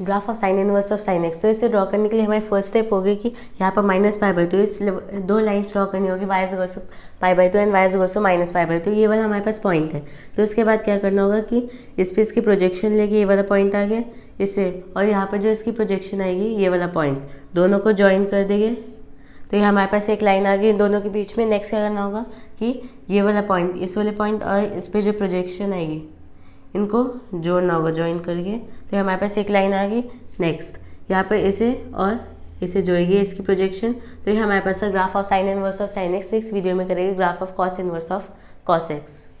graph of sine inverse of sine X तो इसे draw करने के लिए हमारी फर्स्ट स्टेप होगी कि यहाँ पर माइनस पाई बाई तो इस दो लाइन्स ड्रॉ करनी होगी wise so pi by two and जगह सो माइनस पाई बाई तो ये वाला हमारे पास पॉइंट है तो इसके बाद क्या करना होगा कि इस पर इसकी प्रोजेक्शन लेगी ये वाला पॉइंट आ गया इसे और यहाँ पर जो इसकी प्रोजेक्शन आएगी ये वाला पॉइंट दोनों को ज्वाइन कर देंगे तो ये हमारे पास एक लाइन आ गई इन दोनों के बीच में नेक्स्ट क्या करना होगा कि ये वाला पॉइंट इस वाले पॉइंट और इस पर जो प्रोजेक्शन आएगी इनको जोड़ना होगा ज्वाइन करके तो हमारे पास एक लाइन आ गई नेक्स्ट यहाँ पर इसे और इसे जोड़िए इसकी प्रोजेक्शन तो ये हमारे पास graph of sine inverse of sine X next video में करेंगे graph of cos inverse of cos x